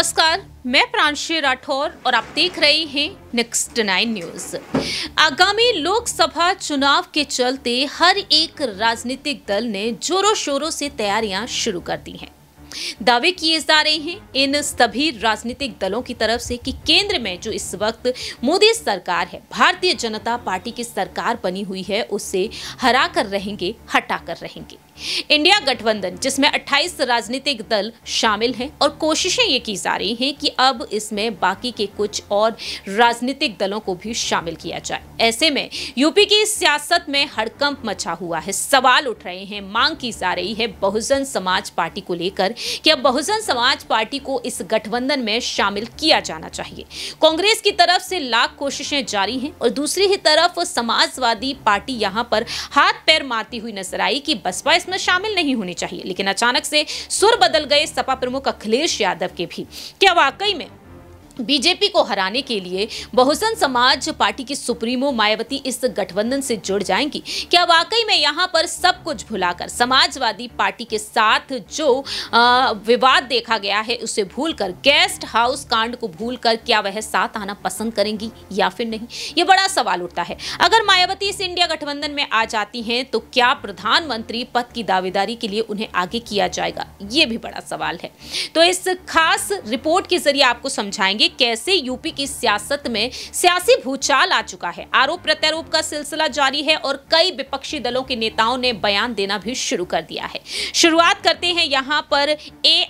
नमस्कार मैं प्रांशी राठौर और आप देख रहे हैं नेक्स्ट नाइन न्यूज आगामी लोकसभा चुनाव के चलते हर एक राजनीतिक दल ने जोरों शोरों से तैयारियां शुरू कर दी हैं दावे किए जा रहे हैं इन सभी राजनीतिक दलों की तरफ से कि केंद्र में जो इस वक्त मोदी सरकार है भारतीय जनता पार्टी की सरकार बनी हुई है उसे हरा कर रहेंगे हटा कर रहेंगे इंडिया गठबंधन जिसमें 28 राजनीतिक दल शामिल हैं और कोशिशें ये की जा रही हैं कि अब इसमें बाकी के कुछ और राजनीतिक दलों को भी शामिल किया जाए ऐसे में यूपी की सियासत में हड़कंप मचा हुआ है सवाल उठ रहे हैं मांग की जा रही है बहुजन समाज पार्टी को लेकर कि अब बहुजन समाज पार्टी को इस गठबंधन में शामिल किया जाना चाहिए कांग्रेस की तरफ से लाख कोशिशें जारी हैं और दूसरी ही तरफ समाजवादी पार्टी यहां पर हाथ पैर मारती हुई नजर आई कि बसपा इसमें शामिल नहीं होनी चाहिए लेकिन अचानक से सुर बदल गए सपा प्रमुख अखिलेश यादव के भी क्या वाकई में बीजेपी को हराने के लिए बहुजन समाज पार्टी की सुप्रीमो मायावती इस गठबंधन से जुड़ जाएंगी क्या वाकई में यहाँ पर सब कुछ भुलाकर समाजवादी पार्टी के साथ जो आ, विवाद देखा गया है उसे भूलकर गेस्ट हाउस कांड को भूलकर क्या वह साथ आना पसंद करेंगी या फिर नहीं ये बड़ा सवाल उठता है अगर मायावती इस इंडिया गठबंधन में आ जाती हैं तो क्या प्रधानमंत्री पद की दावेदारी के लिए उन्हें आगे किया जाएगा ये भी बड़ा सवाल है तो इस खास रिपोर्ट के जरिए आपको समझाएंगे बताएंगे कैसे यूपी की सियासत में सियासी भूचाल आ चुका है आरोप प्रत्यारोप का सिलसिला जारी है और कई विपक्षी दलों के नेताओं ने बयान देना भी शुरू कर दिया है शुरुआत करते हैं यहाँ पर ए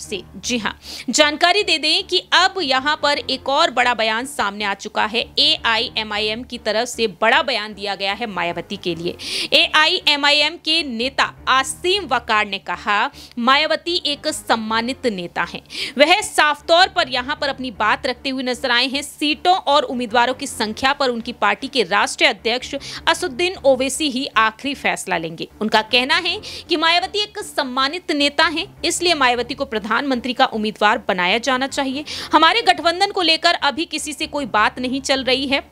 से जी हाँ जानकारी दे दें कि अब यहाँ पर एक और बड़ा बयान सामने आ चुका है ए की तरफ से बड़ा बयान दिया गया है मायावती के लिए ए के नेता आसीम वकार ने कहा मायावती एक सम्मानित नेता हैं वह साफ तौर पर यहाँ पर अपनी बात रखते हुए नजर आए हैं सीटों और उम्मीदवारों की संख्या पर उनकी पार्टी के राष्ट्रीय अध्यक्ष असुद्दीन ओवैसी ही आखिरी फैसला लेंगे उनका कहना है कि मायावती एक सम्मानित नेता है इसलिए मायावती को प्रधानमंत्री का उम्मीदवार बनाया जाना चाहिए हमारे गठबंधन को लेकर अभी किसी से कोई बात नहीं चल रही है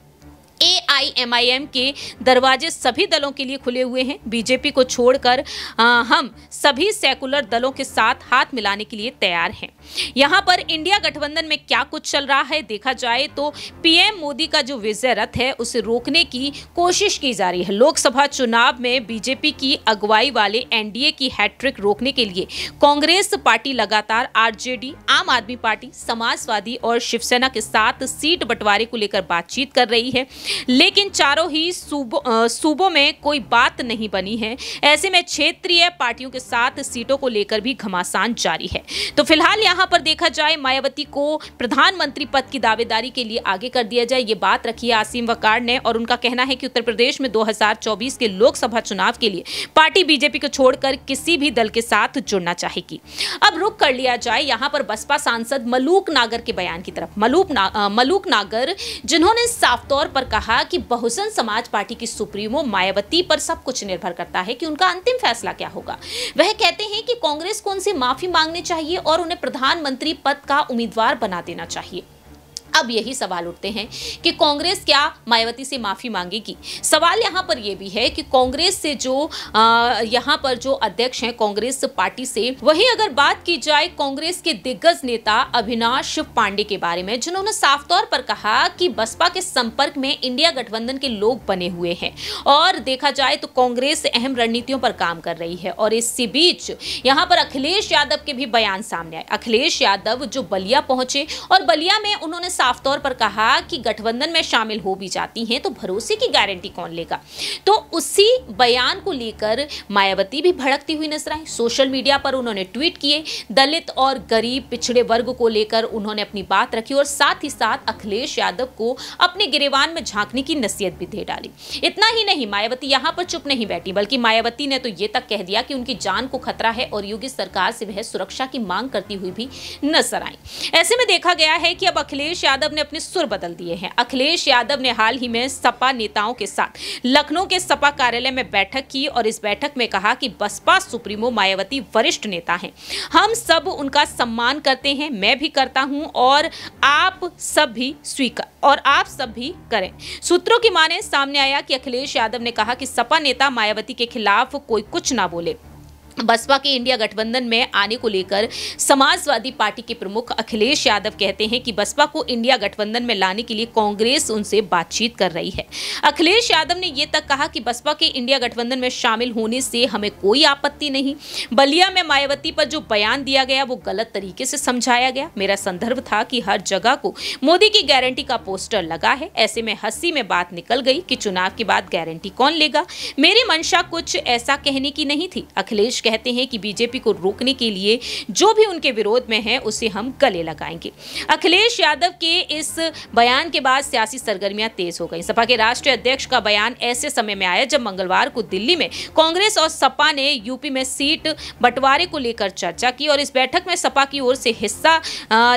ए आई आई एम एम के दरवाजे सभी दलों के लिए खुले हुए हैं बीजेपी को छोड़कर हम सभी सेकुलर दलों के साथ हाथ मिलाने के लिए तैयार हैं यहाँ पर इंडिया गठबंधन में क्या कुछ चल रहा है देखा जाए तो पीएम मोदी का जो विजय रथ है उसे रोकने की कोशिश की जा रही है लोकसभा चुनाव में बीजेपी की अगुवाई वाले एनडीए की हैट्रिक रोकने के लिए कांग्रेस पार्टी लगातार आरजेडी आम आदमी पार्टी समाजवादी और शिवसेना के साथ सीट बंटवारे को लेकर बातचीत कर रही है लेकिन चारों ही सूबों में कोई बात नहीं बनी है ऐसे में क्षेत्रीय पार्टियों के साथ सीटों को लेकर भी घमासान जारी है तो फिलहाल यहां पर देखा जाए मायावती को प्रधानमंत्री पद की दावेदारी के लिए आगे कर दिया जाए ये बात रखी है आसिम वकार ने और उनका कहना है कि उत्तर प्रदेश में दो के लोकसभा चुनाव के लिए पार्टी बीजेपी को छोड़कर किसी भी दल के साथ जुड़ना चाहेगी अब रुक कर लिया जाए यहां पर बसपा सांसद मलूक नागर के बयान की तरफ मलूक ना, मलूक नागर जिन्होंने साफ तौर पर कहा कहा कि बहुजन समाज पार्टी की सुप्रीमो मायावती पर सब कुछ निर्भर करता है कि उनका अंतिम फैसला क्या होगा वह कहते हैं कि कांग्रेस को उनसे माफी मांगनी चाहिए और उन्हें प्रधानमंत्री पद का उम्मीदवार बना देना चाहिए अब यही सवाल उठते हैं कि कांग्रेस क्या मायावती से माफ़ी मांगेगी सवाल यहां पर यह भी है कि कांग्रेस से जो यहां पर जो अध्यक्ष हैं कांग्रेस पार्टी से वहीं अगर बात की जाए कांग्रेस के दिग्गज नेता अविनाश पांडे के बारे में जिन्होंने साफ तौर पर कहा कि बसपा के संपर्क में इंडिया गठबंधन के लोग बने हुए हैं और देखा जाए तो कांग्रेस अहम रणनीतियों पर काम कर रही है और इसी बीच यहां पर अखिलेश यादव के भी बयान सामने आए अखिलेश यादव जो बलिया पहुंचे और बलिया में उन्होंने साफ तौर पर कहा कि गठबंधन में शामिल हो भी जाती हैं तो भरोसे की गारंटी कौन लेगा तो उसी बयान को लेकर मायावती भी भड़कती हुई नजर आई सोशल मीडिया पर उन्होंने ट्वीट किए दलित और गरीब पिछड़े वर्ग को लेकर उन्होंने अपनी बात रखी और साथ ही साथ अखिलेश यादव को अपने गिरेवान में झांकने की नसीहत भी दे डाली इतना ही नहीं मायावती यहां पर चुप नहीं बैठी बल्कि मायावती ने तो ये तक कह दिया कि उनकी जान को खतरा है और योगी सरकार से वह सुरक्षा की मांग करती हुई भी नजर आई ऐसे में देखा गया है कि अब अखिलेश यादव यादव ने अपने सुर बदल दिए हैं अखिलेश यादव ने हाल ही में सपा नेताओं के साथ लखनऊ के सपा कार्यालय में बैठक की और इस बैठक में कहा कि बसपा सुप्रीमो मायावती वरिष्ठ नेता हैं हम सब उनका सम्मान करते हैं मैं भी करता हूं और आप सब भी स्वीकार और आप सब भी करें सूत्रों की माने सामने आया कि अखिलेश यादव ने कहा कि सपा नेता मायावती के खिलाफ कोई कुछ ना बोले बसपा के इंडिया गठबंधन में आने को लेकर समाजवादी पार्टी के प्रमुख अखिलेश यादव कहते हैं कि बसपा को इंडिया गठबंधन में लाने के लिए कांग्रेस उनसे बातचीत कर रही है अखिलेश यादव ने यह तक कहा कि बसपा के इंडिया गठबंधन में शामिल होने से हमें कोई आपत्ति नहीं बलिया में मायावती पर जो बयान दिया गया वो गलत तरीके से समझाया गया मेरा संदर्भ था कि हर जगह को मोदी की गारंटी का पोस्टर लगा है ऐसे में हंसी में बात निकल गई कि चुनाव के बाद गारंटी कौन लेगा मेरी मंशा कुछ ऐसा कहने की नहीं थी अखिलेश कहते हैं कि बीजेपी को रोकने के लिए जो भी उनके विरोध में है उसे हम गले लगाएंगे अखिलेश यादव के इस बयान के बाद सियासी सरगर्मियां तेज हो गई सपा के राष्ट्रीय अध्यक्ष का बयान ऐसे समय में आया जब मंगलवार को दिल्ली में कांग्रेस और सपा ने यूपी में सीट बंटवारे को लेकर चर्चा की और इस बैठक में सपा की ओर से हिस्सा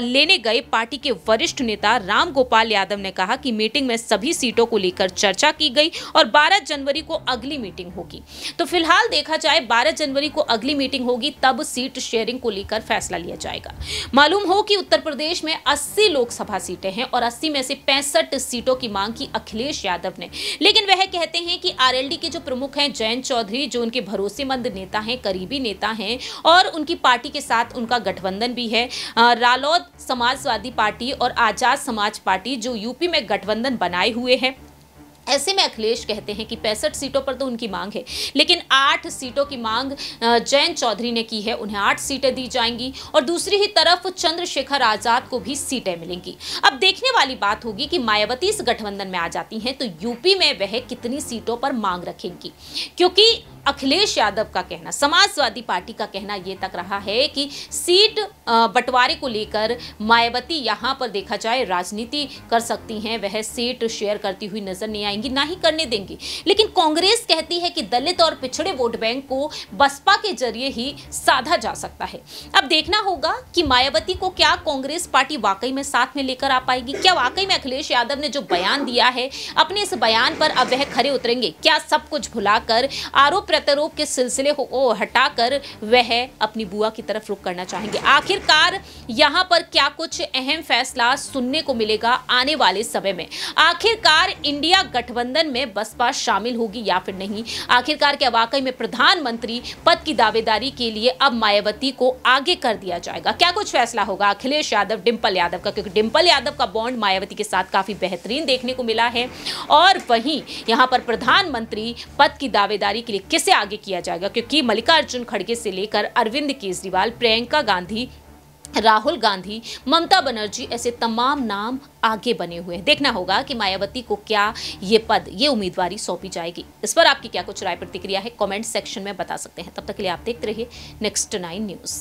लेने गए पार्टी के वरिष्ठ नेता राम गोपाल यादव ने कहा कि मीटिंग में सभी सीटों को लेकर चर्चा की गई और 12 जनवरी को अगली मीटिंग होगी तो फिलहाल देखा जाए 12 जनवरी को को अगली मीटिंग होगी तब सीट शेयरिंग को लेकर फैसला लिया जाएगा मालूम हो कि उत्तर प्रदेश में 80 लोकसभा सीटें हैं और 80 में से पैंसठ सीटों की मांग की अखिलेश यादव ने लेकिन वह कहते हैं कि आरएलडी के जो प्रमुख हैं जयंत चौधरी जो उनके भरोसेमंद नेता हैं करीबी नेता हैं और उनकी पार्टी के साथ उनका गठबंधन भी है रालौद समाजवादी पार्टी और आज़ाद समाज पार्टी जो यूपी में गठबंधन बनाए हुए हैं ऐसे में अखिलेश कहते हैं कि पैंसठ सीटों पर तो उनकी मांग है लेकिन आठ सीटों की मांग जयंत चौधरी ने की है उन्हें आठ सीटें दी जाएंगी और दूसरी ही तरफ चंद्रशेखर आजाद को भी सीटें मिलेंगी अब देखने वाली बात होगी कि मायावती इस गठबंधन में आ जाती हैं तो यूपी में वह कितनी सीटों पर मांग रखेंगी क्योंकि अखिलेश यादव का कहना समाजवादी पार्टी का कहना यह तक रहा है कि सीट बंटवारे को लेकर मायावती यहाँ पर देखा जाए राजनीति कर सकती हैं वह सीट शेयर करती हुई नजर नहीं आएंगी ना ही करने देंगी लेकिन कांग्रेस कहती है कि दलित और पिछड़े वोट बैंक को बसपा के जरिए ही साधा जा सकता है अब देखना होगा कि मायावती को क्या कांग्रेस पार्टी वाकई में साथ में लेकर आ पाएगी क्या वाकई में अखिलेश यादव ने जो बयान दिया है अपने इस बयान पर अब वह खड़े उतरेंगे क्या सब कुछ भुलाकर आरोप प्रत्यारोप के सिलसिले को हटाकर वह अपनी बुआ की तरफ रुख करना चाहेंगे आखिरकार यहां पर क्या कुछ अहम फैसला सुनने को मिलेगा आने वाले समय में आखिरकार इंडिया गठबंधन में बसपा शामिल होगी या फिर नहीं आखिरकार क्या वाकई में प्रधानमंत्री पद की दावेदारी के लिए अब मायावती को आगे कर दिया जाएगा क्या कुछ फैसला होगा अखिलेश यादव डिम्पल यादव का क्योंकि डिम्पल यादव का बॉन्ड मायावती के साथ काफी बेहतरीन देखने को मिला है और वहीं यहाँ पर प्रधानमंत्री पद की दावेदारी के लिए किसे आगे किया जाएगा क्योंकि मल्लिकार्जुन खड़गे से लेकर अरविंद केजरीवाल प्रियंका गांधी राहुल गांधी ममता बनर्जी ऐसे तमाम नाम आगे बने हुए हैं देखना होगा कि मायावती को क्या ये पद ये उम्मीदवारी सौंपी जाएगी इस पर आपकी क्या कुछ राय प्रतिक्रिया है कमेंट सेक्शन में बता सकते हैं तब तक के लिए आप देखते रहिए नेक्स्ट नाइन न्यूज़